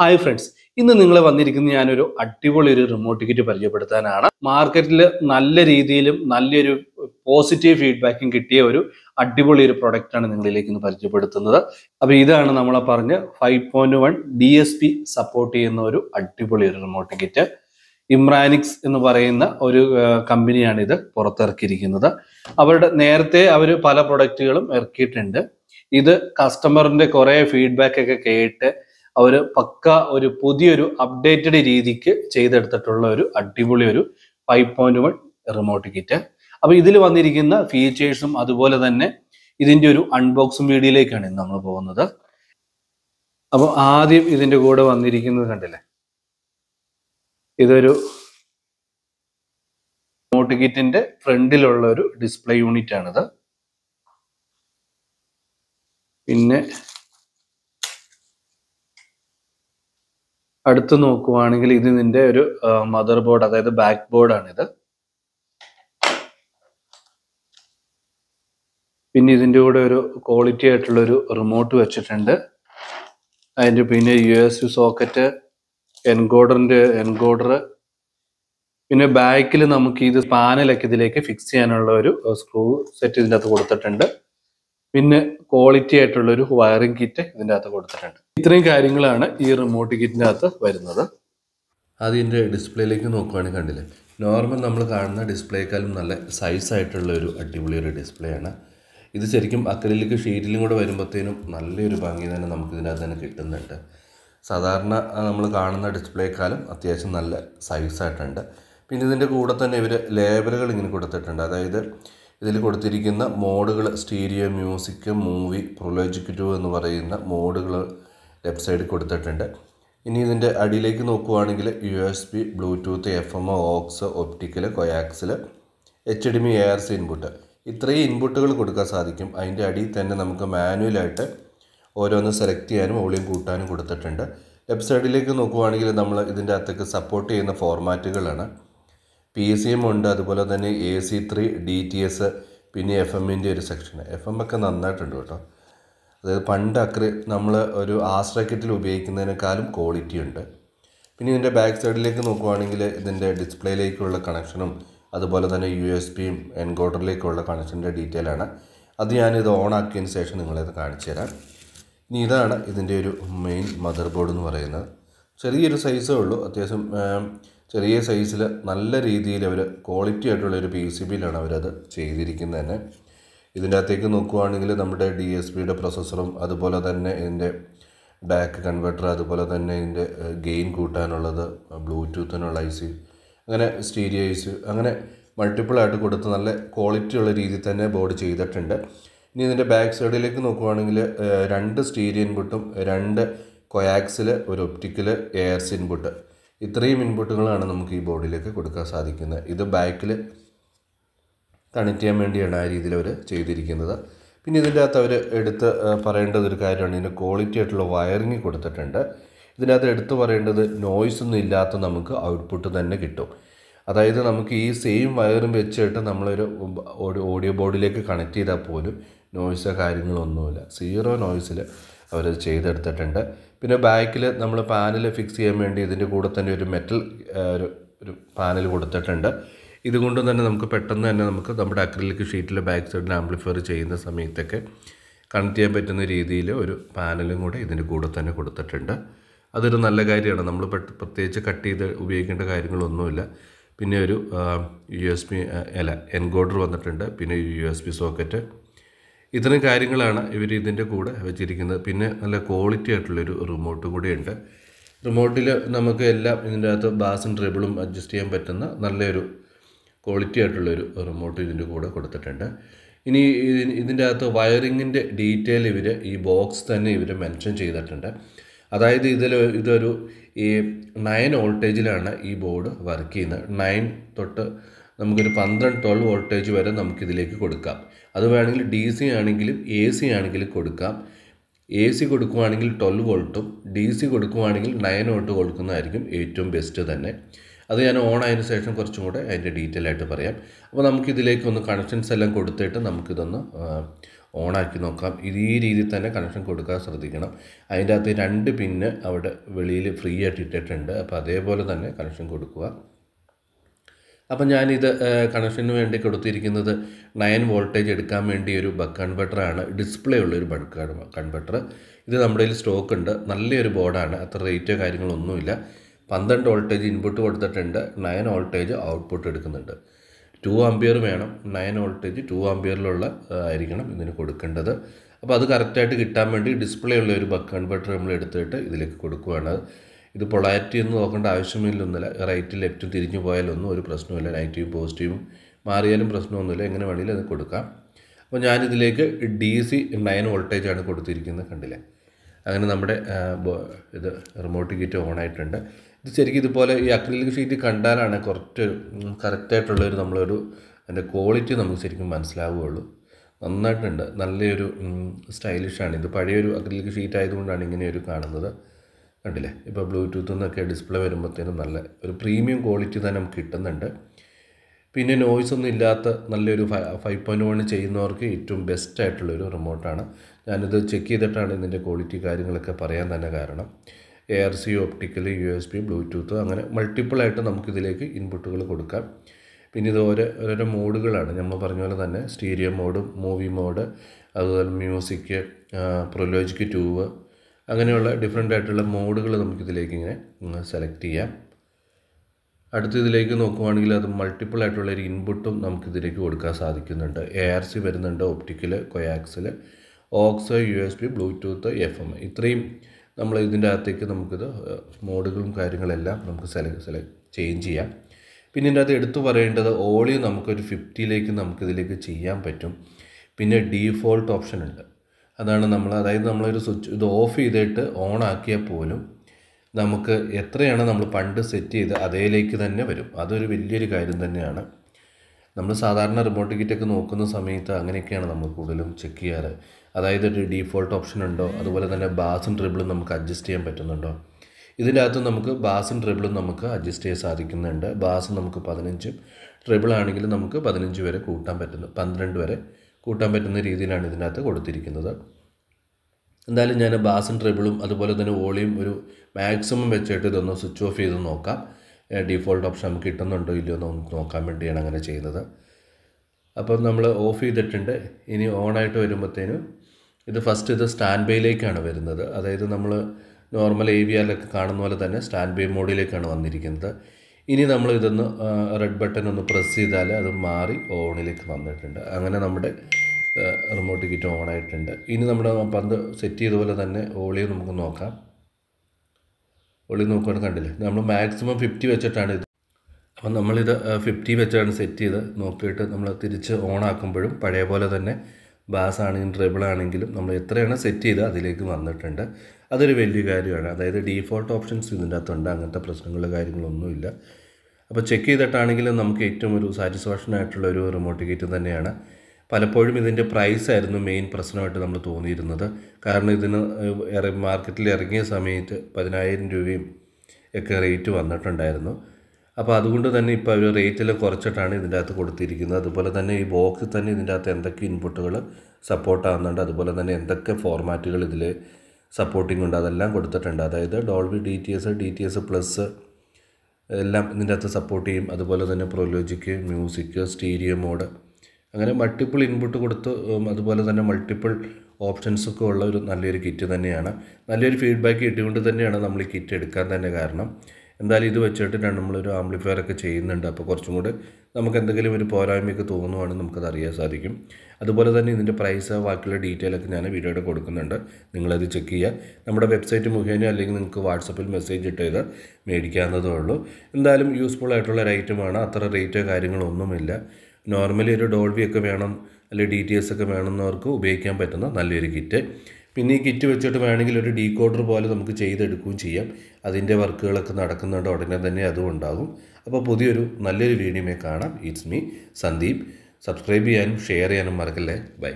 hi friends ഇന്ന് നിങ്ങൾ വന്നിരിക്കുന്ന ഞാനൊരു അടിപൊളി ഒരു റിമോട്ട് ടിക്കറ്റ് പരിചയപ്പെടുത്താനാണ് മാർക്കറ്റിൽ നല്ല രീതിയിലും നല്ലൊരു പോസിറ്റീവ് ഫീഡ്ബാക്കും കിട്ടിയ ഒരു അടിപൊളി ഒരു പ്രൊഡക്റ്റാണ് നിങ്ങളിലേക്ക് ഇന്ന് പരിചയപ്പെടുത്തുന്നത് അപ്പോൾ ഇതാണ് നമ്മളെ പറഞ്ഞ് five point one D S P support ചെയ്യുന്ന ഒരു അടിപൊളി ഒരു റിമോട്ട് ടിക്കറ്റ് ഇമ്രാനിക്സ് എന്ന് പറയുന്ന ഒരു കമ്പനിയാണ് ഇത് പുറത്തിറക്കിയിരിക്കുന്നത് അവരുടെ നേരത്തെ അവർ പല പ്രൊഡക്റ്റുകളും ഇറക്കിയിട്ടുണ്ട് ഇത് കസ്റ്റമറിന്റെ കുറേ ഫീഡ്ബാക്ക് ഒക്കെ കേട്ട് അവർ പക്ക ഒരു പുതിയൊരു അപ്ഡേറ്റഡ് രീതിക്ക് ചെയ്തെടുത്തിട്ടുള്ള ഒരു അടിപൊളി ഒരു five point one remote kit അപ്പോൾ ഇതിൽ വന്നിരിക്കുന്ന ഫീച്ചേഴ്സും അതുപോലെ തന്നെ ഇതിൻ്റെ ഒരു അൺബോക്സും വീഡിയോയിലേക്കാണ് ഇന്ന് നമ്മൾ പോകുന്നത് അപ്പോൾ ആദ്യം ഇതിൻ്റെ കൂടെ വന്നിരിക്കുന്നത് കണ്ടില്ലേ ഇതൊരു റിമോട്ട് കിറ്റിൻ്റെ ഫ്രണ്ടിലുള്ള ഒരു ഡിസ്പ്ലേ യൂണിറ്റ് ആണിത് പിന്നെ അടുത്ത് നോക്കുവാണെങ്കിൽ ഇത് നിന്റെ ഒരു മദർ ബോർഡ് അതായത് ബാക്ക് ബോർഡാണിത് പിന്നെ ഇതിൻ്റെ കൂടെ ഒരു ക്വാളിറ്റി ആയിട്ടുള്ളൊരു റിമോട്ട് വെച്ചിട്ടുണ്ട് അതിൻ്റെ പിന്നെ യു എസ് യു സോക്കറ്റ് എൻകോഡറിന്റെ എൻകോഡർ പിന്നെ ബാക്കിൽ നമുക്ക് ഇത് പാനലൊക്കെ ഇതിലേക്ക് ഫിക്സ് ചെയ്യാനുള്ള ഒരു സ്ക്രൂ സെറ്റ് ഇതിൻ്റെ അകത്ത് കൊടുത്തിട്ടുണ്ട് പിന്നെ ക്വാളിറ്റി ആയിട്ടുള്ളൊരു വയറിംഗ് കിറ്റ് ഇതിൻ്റെ അകത്ത് കൊടുത്തിട്ടുണ്ട് ഇത്രയും കാര്യങ്ങളാണ് ഈ റിമോട്ട് കിറ്റിൻ്റെ അകത്ത് വരുന്നത് അതിൻ്റെ ഡിസ്പ്ലേയിലേക്ക് നോക്കുകയാണെങ്കിൽ കണ്ടില്ലേ നോർമൽ നമ്മൾ കാണുന്ന ഡിസ്പ്ലേക്കാളും നല്ല സൈസ് ആയിട്ടുള്ള ഒരു അടിപൊളി ഒരു ഡിസ്പ്ലേ ആണ് ഇത് ശരിക്കും അക്രലിക്ക് ഷീറ്റിലും കൂടെ വരുമ്പോഴത്തേനും നല്ലൊരു ഭംഗി തന്നെ നമുക്ക് ഇതിനകത്ത് തന്നെ കിട്ടുന്നുണ്ട് സാധാരണ നമ്മൾ കാണുന്ന ഡിസ്പ്ലേക്കാളും അത്യാവശ്യം നല്ല സൈസായിട്ടുണ്ട് പിന്നെ ഇതിൻ്റെ കൂടെ തന്നെ ഇവർ ലേബലുകൾ ഇങ്ങനെ കൊടുത്തിട്ടുണ്ട് അതായത് ഇതിൽ കൊടുത്തിരിക്കുന്ന മോഡുകൾ സ്റ്റീരിയോ മ്യൂസിക് മൂവി പ്രൊലോജിക്കറ്റീവ് എന്ന് പറയുന്ന മോഡുകൾ വെബ്സൈറ്റ് കൊടുത്തിട്ടുണ്ട് ഇനി ഇതിൻ്റെ അടിയിലേക്ക് നോക്കുവാണെങ്കിൽ U S P bluetooth F M aux optical coaxial H D M I A R C input ഇത്രയും ഇൻപുട്ടുകൾ കൊടുക്കാൻ സാധിക്കും അതിൻ്റെ അടിയിൽ തന്നെ നമുക്ക് മാനുവലായിട്ട് ഓരോന്ന് സെലക്ട് ചെയ്യാനും വോളിയം കൂട്ടാനും കൊടുത്തിട്ടുണ്ട് വെബ്സൈറ്റിലേക്ക് നോക്കുവാണെങ്കിൽ നമ്മൾ ഇതിൻ്റെ അകത്തേക്ക് സപ്പോർട്ട് ചെയ്യുന്ന ഫോർമാറ്റുകളാണ് പി സി എം ഉണ്ട് അതുപോലെ തന്നെ A C three D T S പിന്നെ എഫ് എമ്മിൻ്റെ ഒരു സെക്ഷൻ എഫ് എം ഒക്കെ നന്നായിട്ടുണ്ട് കേട്ടോ അതായത് പണ്ട് അക്രി നമ്മൾ ഒരു ആശ്രക്കിറ്റിൽ ഉപയോഗിക്കുന്നതിനേക്കാളും ക്വാളിറ്റി ഉണ്ട് പിന്നെ ഇതിൻ്റെ ബാക്ക് സൈഡിലേക്ക് നോക്കുവാണെങ്കിൽ ഇതിൻ്റെ ഡിസ്പ്ലേയിലേക്കുള്ള കണക്ഷനും അതുപോലെ തന്നെ യു എസ് പിയും എൻകോഡറിലേക്കുള്ള കണക്ഷൻ്റെ ഡീറ്റെയിൽ ആണ് അത് ഞാനിത് ഓൺ ആക്കിയതിന് ശേഷം നിങ്ങളിത് കാണിച്ചു തരാം ഇനി ഇതാണ് ഇതിൻ്റെ ഒരു മെയിൻ മദർ ബോർഡ് എന്ന് പറയുന്നത് ചെറിയൊരു സൈസേ ഉള്ളൂ അത്യാവശ്യം ചെറിയ സൈസിൽ നല്ല രീതിയിൽ അവർ ക്വാളിറ്റി ആയിട്ടുള്ള ഒരു പി സി ബിയിലാണ് അവരത് ചെയ്തിരിക്കുന്നത് തന്നെ ഇതിൻ്റെ അകത്തേക്ക് നോക്കുവാണെങ്കിൽ നമ്മുടെ ഡി എസ് പിയുടെ പ്രൊസസ്സറും അതുപോലെ തന്നെ ഇതിൻ്റെ ഡാക്ക് കൺവെർട്ടർ അതുപോലെ തന്നെ ഇതിൻ്റെ ഗെയിൻ കൂട്ടാനുള്ളത് ബ്ലൂടൂത്തിനുള്ള ഐ സി അങ്ങനെ സ്റ്റീരിയോ ഐ സി അങ്ങനെ ആയിട്ട് കൊടുത്ത് നല്ല ക്വാളിറ്റി ഉള്ള രീതിയിൽ തന്നെ ബോർഡ് ചെയ്തിട്ടുണ്ട് ഇനി ഇതിൻ്റെ ബാക്ക് സൈഡിലേക്ക് നോക്കുവാണെങ്കിൽ രണ്ട് സ്റ്റീരിയോ ഇൻപുട്ടും രണ്ട് കൊയാക്സിൽ ഒരു ഒപ്റ്റിക്കൽ എയർസ് ഇൻപുട്ട് ഇത്രയും ഇൻപുട്ടുകളാണ് നമുക്ക് ഈ ബോർഡിലേക്ക് കൊടുക്കാൻ സാധിക്കുന്നത് ഇത് ബാക്കിൽ കണക്ട് ചെയ്യാൻ വേണ്ടിയാണ് ആ രീതിയിൽ അവർ ചെയ്തിരിക്കുന്നത് പിന്നെ ഇതിൻ്റെ അകത്ത് അവർ എടുത്ത് പറയേണ്ടത് ഒരു കാര്യമാണ് ഇതിൻ്റെ ക്വാളിറ്റി ആയിട്ടുള്ള വയറിങ് കൊടുത്തിട്ടുണ്ട് അകത്ത് എടുത്ത് പറയേണ്ടത് നോയ്സ് ഒന്നും ഇല്ലാത്ത നമുക്ക് ഔട്ട്പുട്ട് തന്നെ കിട്ടും അതായത് നമുക്ക് ഈ സെയിം വയറും വെച്ചിട്ട് നമ്മളൊരു ഓഡിയോ ബോർഡിലേക്ക് കണക്ട് ചെയ്താൽ പോലും നോയ്സോ കാര്യങ്ങളൊന്നുമില്ല സീറോ നോയ്സിൽ അവരത് ചെയ്തെടുത്തിട്ടുണ്ട് പിന്നെ ബാക്കിൽ നമ്മൾ പാനൽ ഫിക്സ് ചെയ്യാൻ വേണ്ടി ഇതിൻ്റെ കൂടെ തന്നെ ഒരു മെറ്റൽ ഒരു ഒരു പാനൽ കൊടുത്തിട്ടുണ്ട് ഇതുകൊണ്ട് തന്നെ നമുക്ക് പെട്ടെന്ന് തന്നെ നമുക്ക് നമ്മുടെ അക്രിലിക് ഷീറ്റിലെ ബാക്ക് സൈഡിൽ ആംപ്ലിഫയർ ചെയ്യുന്ന സമയത്തൊക്കെ കണക്ട് ചെയ്യാൻ പറ്റുന്ന രീതിയിൽ ഒരു പാനലും കൂടെ ഇതിൻ്റെ കൂടെ തന്നെ കൊടുത്തിട്ടുണ്ട് അതൊരു നല്ല കാര്യമാണ് നമ്മൾ പ്രത്യേകിച്ച് കട്ട് ചെയ്ത് ഉപയോഗിക്കേണ്ട കാര്യങ്ങളൊന്നുമില്ല പിന്നെ ഒരു യു എസ് പി അല്ല എൻകോഡർ വന്നിട്ടുണ്ട് പിന്നെ യു എസ് പി സോക്കറ്റ് ഇത്തരം കാര്യങ്ങളാണ് ഇവർ ഇതിൻ്റെ കൂടെ വെച്ചിരിക്കുന്നത് പിന്നെ നല്ല ക്വാളിറ്റി ആയിട്ടുള്ളൊരു റിമോട്ട് കൂടിയുണ്ട് റിമോട്ടിൽ നമുക്ക് എല്ലാം ഇതിൻ്റെ അകത്ത് ബാസും ട്രിബിളും അഡ്ജസ്റ്റ് ചെയ്യാൻ പറ്റുന്ന നല്ലൊരു ക്വാളിറ്റി ആയിട്ടുള്ളൊരു റിമോട്ട് ഇതിൻ്റെ കൂടെ കൊടുത്തിട്ടുണ്ട് ഇനി ഇതിൻ്റെ അകത്ത് വയറിങ്ങിൻ്റെ ഡീറ്റെയിൽ ഇവർ ഈ ബോക്സ് തന്നെ ഇവർ മെൻഷൻ ചെയ്തിട്ടുണ്ട് അതായത് ഇതിൽ ഇതൊരു ഈ നയൻ വോൾട്ടേജിലാണ് ഈ ബോർഡ് വർക്ക് ചെയ്യുന്നത് നയൻ തൊട്ട് നമുക്കൊരു പന്ത്രണ്ട് ട്വൽവ് വോൾട്ടേജ് വരെ നമുക്കിതിലേക്ക് കൊടുക്കാം അത് വേണമെങ്കിൽ ഡി സി ആണെങ്കിലും എ സി ആണെങ്കിലും കൊടുക്കാം എ സി കൊടുക്കുവാണെങ്കിൽ ട്വൽവ് വോൾട്ടും ഡി സി കൊടുക്കുവാണെങ്കിൽ നയൻ വോൾട്ട് കൊടുക്കുന്നതായിരിക്കും ഏറ്റവും ബെസ്റ്റ് തന്നെ അത് ഞാൻ ഓൺ ആയതിനു ശേഷം കുറച്ചും കൂടെ അതിൻ്റെ ഡീറ്റെയിൽ ആയിട്ട് പറയാം അപ്പോൾ നമുക്കിതിലേക്ക് ഒന്ന് കണക്ഷൻസ് എല്ലാം കൊടുത്തിട്ട് നമുക്കിതൊന്ന് ഓണാക്കി നോക്കാം ഇത് ഈ രീതിയിൽ തന്നെ കണക്ഷൻ കൊടുക്കാൻ ശ്രദ്ധിക്കണം അതിൻ്റെ അകത്ത് രണ്ട് പിന്ന് അവിടെ വെളിയിൽ ഫ്രീ ആയിട്ട് ഇട്ടിട്ടുണ്ട് അപ്പോൾ അതേപോലെ തന്നെ കണക്ഷൻ കൊടുക്കുക അപ്പം ഞാനിത് കണക്ഷന് വേണ്ടി കൊടുത്തിരിക്കുന്നത് നയൻ വോൾട്ടേജ് എടുക്കാൻ വേണ്ടി ഒരു ബക്ക് കൺവെർട്ടറാണ് ഡിസ്പ്ലേ ഉള്ള ഒരു ബക്ക് കൺവെർട്ടർ ഇത് നമ്മുടെ കയ്യിൽ സ്റ്റോക്ക് ഉണ്ട് നല്ലൊരു ബോർഡാണ് അത്ര റേറ്റോ കാര്യങ്ങളൊന്നുമില്ല പന്ത്രണ്ട് വോൾട്ടേജ് ഇൻപുട്ട് കൊടുത്തിട്ടുണ്ട് നയൻ വോൾട്ടേജ് ഔട്ട്പുട്ട് എടുക്കുന്നുണ്ട് ടു ആംബിയർ വേണം നയൻ വോൾട്ടേജ് ടു ആംബിയറിലുള്ള ആയിരിക്കണം ഇതിന് കൊടുക്കേണ്ടത് അപ്പോൾ അത് കറക്റ്റായിട്ട് കിട്ടാൻ വേണ്ടി ഡിസ്പ്ലേ ഉള്ള ഒരു ബക്ക് കൺവെർട്ടർ നമ്മൾ എടുത്തിട്ട് ഇതിലേക്ക് കൊടുക്കുകയാണ് ഇത് പൊളാരിറ്റി എന്ന് നോക്കേണ്ട ആവശ്യമില്ലൊന്നുമില്ല റൈറ്റും ലെഫ്റ്റും തിരിഞ്ഞു പോയാലൊന്നും ഒരു പ്രശ്നമില്ല നെഗറ്റീവും പോസിറ്റീവും മാറിയാലും പ്രശ്നമൊന്നുമില്ല എങ്ങനെ വേണമെങ്കിലും അത് കൊടുക്കാം അപ്പോൾ ഞാനിതിലേക്ക് ഡി സി നയൻ വോൾട്ടേജാണ് കൊടുത്തിരിക്കുന്നത് കണ്ടില്ലേ അങ്ങനെ നമ്മുടെ ഇത് റിമോട്ട് കിറ്റ് ഓൺ ആയിട്ടുണ്ട് ഇത് ശരിക്കും ഇതുപോലെ ഈ അക്രിലിക് ഷീറ്റ് കണ്ടാലാണ് കുറച്ചൊരു കറക്റ്റായിട്ടുള്ളൊരു നമ്മളൊരു അതിൻ്റെ ക്വാളിറ്റി നമുക്ക് ശരിക്കും മനസ്സിലാവുകയുള്ളൂ നന്നായിട്ടുണ്ട് നല്ലൊരു സ്റ്റൈലിഷാണ് ഇത് പഴയൊരു അക്രിലിക് ഷീറ്റ് ആയതുകൊണ്ടാണ് ഇങ്ങനെ ഒരു കാണുന്നത് കണ്ടില്ലേ ഇപ്പോൾ ബ്ലൂടൂത്ത് എന്നൊക്കെ ഡിസ്പ്ലേ വരുമ്പോഴത്തേനും നല്ല ഒരു പ്രീമിയം ക്വാളിറ്റി തന്നെ നമുക്ക് കിട്ടുന്നുണ്ട് പിന്നെ നോയ്സ് ഒന്നും ഇല്ലാത്ത നല്ലൊരു ഫൈവ് പോയിൻറ്റ് വണ് ചെയ്യുന്നവർക്ക് ഏറ്റവും ബെസ്റ്റ് ആയിട്ടുള്ളൊരു റിമോട്ടാണ് ഞാനിത് ചെക്ക് ചെയ്തിട്ടാണ് ഇതിൻ്റെ ക്വാളിറ്റി കാര്യങ്ങളൊക്കെ പറയാൻ തന്നെ കാരണം A R C optical U S P bluetooth അങ്ങനെ ആയിട്ട് നമുക്കിതിലേക്ക് ഇൻപുട്ടുകൾ കൊടുക്കാം പിന്നെ ഇത് ഓരോ ഓരോരോ മോഡുകളാണ് നമ്മൾ പറഞ്ഞ പോലെ തന്നെ സ്റ്റീരിയോ മോഡ് മൂവി മോഡ് അതുപോലെ മ്യൂസിക് പ്രൊലോജിക് ട്യൂവ് അങ്ങനെയുള്ള ഡിഫറെൻ്റ് ആയിട്ടുള്ള മോഡുകൾ നമുക്കിതിലേക്ക് ഇങ്ങനെ സെലക്ട് ചെയ്യാം അടുത്ത ഇതിലേക്ക് നോക്കുവാണെങ്കിൽ അത് മൾട്ടിപ്പിൾ ആയിട്ടുള്ള ഒരു ഇൻപുട്ടും നമുക്കിതിലേക്ക് കൊടുക്കാൻ സാധിക്കുന്നുണ്ട് എ ആർ സി വരുന്നുണ്ട് optical coaxial aux U S P bluetooth F M ഇത്രയും നമ്മൾ ഇതിൻ്റെ അകത്തേക്ക് നമുക്കിത് മോഡുകളും കാര്യങ്ങളെല്ലാം നമുക്ക് സെലക്ട് സെലക്ട് ചേഞ്ച് ചെയ്യാം പിന്നെ ഇതിൻ്റെ അകത്ത് എടുത്തു പറയേണ്ടത് ഓളി നമുക്കൊരു ഫിഫ്റ്റിയിലേക്ക് നമുക്കിതിലേക്ക് ചെയ്യാൻ പറ്റും പിന്നെ ഡീഫോൾട്ട് ഓപ്ഷൻ ഉണ്ട് അതാണ് നമ്മൾ അതായത് നമ്മളൊരു സ്വിച്ച് ഇത് ഓഫ് ചെയ്തിട്ട് ഓൺ ആക്കിയാൽ പോലും നമുക്ക് എത്രയാണ് നമ്മൾ പണ്ട് സെറ്റ് ചെയ്ത് അതേലേക്ക് തന്നെ വരും അതൊരു വലിയൊരു കാര്യം തന്നെയാണ് നമ്മൾ സാധാരണ റിമോട്ട് കിറ്റൊക്കെ നോക്കുന്ന സമയത്ത് അങ്ങനെയൊക്കെയാണ് നമ്മൾ കൂടുതലും ചെക്ക് ചെയ്യാറ് അതായത് ഒരു ഡീഫോൾട്ട് ഓപ്ഷൻ ഉണ്ടോ അതുപോലെ തന്നെ ബാസും ട്രിബിളും നമുക്ക് അഡ്ജസ്റ്റ് ചെയ്യാൻ പറ്റുന്നുണ്ടോ ഇതിൻ്റെ അകത്ത് നമുക്ക് ബാസും ട്രിബിളും നമുക്ക് അഡ്ജസ്റ്റ് ചെയ്യാൻ സാധിക്കുന്നുണ്ട് ബാസ് നമുക്ക് പതിനഞ്ചും ട്രിബിൾ ആണെങ്കിൽ നമുക്ക് പതിനഞ്ച് വരെ കൂട്ടാൻ പറ്റുന്നു പന്ത്രണ്ട് വരെ കൂട്ടാൻ പറ്റുന്ന രീതിയിലാണ് ഇതിനകത്ത് കൊടുത്തിരിക്കുന്നത് എന്തായാലും ഞാൻ ബാസും ട്രിബിളും അതുപോലെ തന്നെ വോളിയും ഒരു മാക്സിമം വെച്ചിട്ട് ഇതൊന്ന് സ്വിച്ച് ഓഫ് ചെയ്ത് നോക്കാം ഡിഫോൾട്ട് ഓപ്ഷൻ നമുക്ക് കിട്ടുന്നുണ്ടോ ഇല്ലയോ എന്ന് നമുക്ക് നോക്കാൻ വേണ്ടിയാണ് അങ്ങനെ ചെയ്യുന്നത് അപ്പം നമ്മൾ ഓഫ് ചെയ്തിട്ടുണ്ട് ഇനി ഓണായിട്ട് വരുമ്പോഴത്തേനും ഇത് ഫസ്റ്റ് ഇത് സ്റ്റാൻഡ് ബൈയിലേക്കാണ് വരുന്നത് അതായത് നമ്മൾ നോർമൽ എ വി ആറിലൊക്കെ കാണുന്ന പോലെ തന്നെ സ്റ്റാൻഡ് ബൈ മോഡിലേക്കാണ് വന്നിരിക്കുന്നത് ഇനി നമ്മൾ ഇതൊന്ന് റെഡ് ബട്ടൺ ഒന്ന് പ്രസ് ചെയ്താൽ അത് മാറി ഓണിലേക്ക് വന്നിട്ടുണ്ട് അങ്ങനെ നമ്മുടെ റിമോട്ട് കിറ്റ് ഓൺ ആയിട്ടുണ്ട് ഇനി നമ്മുടെ പന്ത് സെറ്റ് ചെയ്ത പോലെ തന്നെ ഓളി നമുക്ക് നോക്കാം ഓളി നോക്കുകയാണ് കണ്ടില്ലേ നമ്മൾ മാക്സിമം ഫിഫ്റ്റി വെച്ചിട്ടാണ് ഇത് അപ്പം നമ്മളിത് ഫിഫ്റ്റി വെച്ചാണ് സെറ്റ് ചെയ്ത് നോക്കിയിട്ട് നമ്മൾ തിരിച്ച് ഓൺ ആക്കുമ്പോഴും പഴയ പോലെ തന്നെ ബാസ് ആണെങ്കിലും ട്രിബിൾ ആണെങ്കിലും നമ്മൾ എത്രയാണ് സെറ്റ് ചെയ്ത് അതിലേക്ക് വന്നിട്ടുണ്ട് അതൊരു വലിയ കാര്യമാണ് അതായത് ഡീഫോൾട്ട് ഓപ്ഷൻസ് ഇതിൻ്റെ അകത്തുണ്ട് അങ്ങനത്തെ പ്രശ്നങ്ങളോ കാര്യങ്ങളൊന്നുമില്ല അപ്പോൾ ചെക്ക് ചെയ്തിട്ടാണെങ്കിലും നമുക്ക് ഏറ്റവും ഒരു സാറ്റിസ്ഫാക്ഷൻ ആയിട്ടുള്ള ഒരു റിമോട്ട് കിറ്റ് തന്നെയാണ് പലപ്പോഴും ഇതിൻ്റെ പ്രൈസ് ആയിരുന്നു മെയിൻ പ്രശ്നമായിട്ട് നമ്മൾ തോന്നിയിരുന്നത് കാരണം ഇതിന് മാർക്കറ്റിൽ ഇറങ്ങിയ സമയത്ത് പതിനായിരം രൂപയും ഒക്കെ റേറ്റ് വന്നിട്ടുണ്ടായിരുന്നു അപ്പോൾ അതുകൊണ്ട് തന്നെ ഇപ്പോൾ അവർ റേറ്റിൽ കുറച്ചിട്ടാണ് ഇതിൻ്റെ അകത്ത് കൊടുത്തിരിക്കുന്നത് അതുപോലെ തന്നെ ഈ ബോക്സിൽ തന്നെ ഇതിൻ്റെ അകത്ത് എന്തൊക്കെ ഇൻപുട്ടുകൾ സപ്പോർട്ടാകുന്നുണ്ട് അതുപോലെ തന്നെ എന്തൊക്കെ ഫോർമാറ്റുകൾ ഇതിൽ സപ്പോർട്ടിംഗ് ഉണ്ട് അതെല്ലാം കൊടുത്തിട്ടുണ്ട് അതായത് Dolby D T S D T S plus എല്ലാം ഇതിൻ്റെ അകത്ത് സപ്പോർട്ട് ചെയ്യും അതുപോലെ തന്നെ പ്രൊലോജിക്ക് മ്യൂസിക് സ്റ്റീരിയോ മോഡ് അങ്ങനെ മൾട്ടിപ്പിൾ ഇൻപുട്ട് കൊടുത്ത് അതുപോലെ തന്നെ മൾട്ടിപ്പിൾ ഓപ്ഷൻസൊക്കെ ഉള്ള ഒരു നല്ലൊരു കിറ്റ് തന്നെയാണ് നല്ലൊരു ഫീഡ്ബാക്ക് കിട്ടിയുകൊണ്ട് തന്നെയാണ് നമ്മൾ ഈ കിറ്റ് എടുക്കാൻ തന്നെ കാരണം എന്തായാലും ഇത് വെച്ചിട്ട് നമ്മളൊരു ആംപ്ലിഫയർ ഒക്കെ ചെയ്യുന്നുണ്ട് അപ്പോൾ കുറച്ചും കൂടെ നമുക്ക് എന്തെങ്കിലും ഒരു പോരായ്മയൊക്കെ തോന്നുവാണെങ്കിൽ നമുക്കത് അറിയാൻ സാധിക്കും അതുപോലെ തന്നെ ഇതിൻ്റെ പ്രൈസ് ബാക്കിയുള്ള ഡീറ്റെയിൽ ഒക്കെ ഞാൻ വീഡിയോയുടെ കൊടുക്കുന്നുണ്ട് നിങ്ങളത് ചെക്ക് ചെയ്യുക നമ്മുടെ വെബ്സൈറ്റ് മുഖേന അല്ലെങ്കിൽ നിങ്ങൾക്ക് വാട്സപ്പിൽ മെസ്സേജ് ഇട്ട് ചെയ്ത് മേടിക്കാവുന്നതേ ഉള്ളൂ എന്തായാലും യൂസ്ഫുൾ ആയിട്ടുള്ള ഒരു ഐറ്റമാണ് അത്ര റേറ്റോ കാര്യങ്ങളോ ഒന്നുമില്ല നോർമലി ഒരു ഡോൾവി ഒക്കെ വേണം അല്ലെങ്കിൽ ഡി ടി എസ് ഒക്കെ വേണമെന്നവർക്ക് ഉപയോഗിക്കാൻ പറ്റുന്ന നല്ലൊരു കിറ്റ് പിന്നെ ഈ കിറ്റ് വെച്ചിട്ട് വേണമെങ്കിൽ ഒരു ഡീകോഡർ പോലെ നമുക്ക് ചെയ്തെടുക്കുകയും ചെയ്യാം അതിൻ്റെ വർക്കുകളൊക്കെ നടക്കുന്നുണ്ട് ഉടനെ തന്നെ അതും ഉണ്ടാകും അപ്പോൾ പുതിയൊരു നല്ലൊരു വീഡിയോമേ കാണാം ഇറ്റ്സ് മീ സന്ദീപ് സബ്സ്ക്രൈബ് ചെയ്യാനും ഷെയർ ചെയ്യാനും മറക്കല്ലേ ബൈ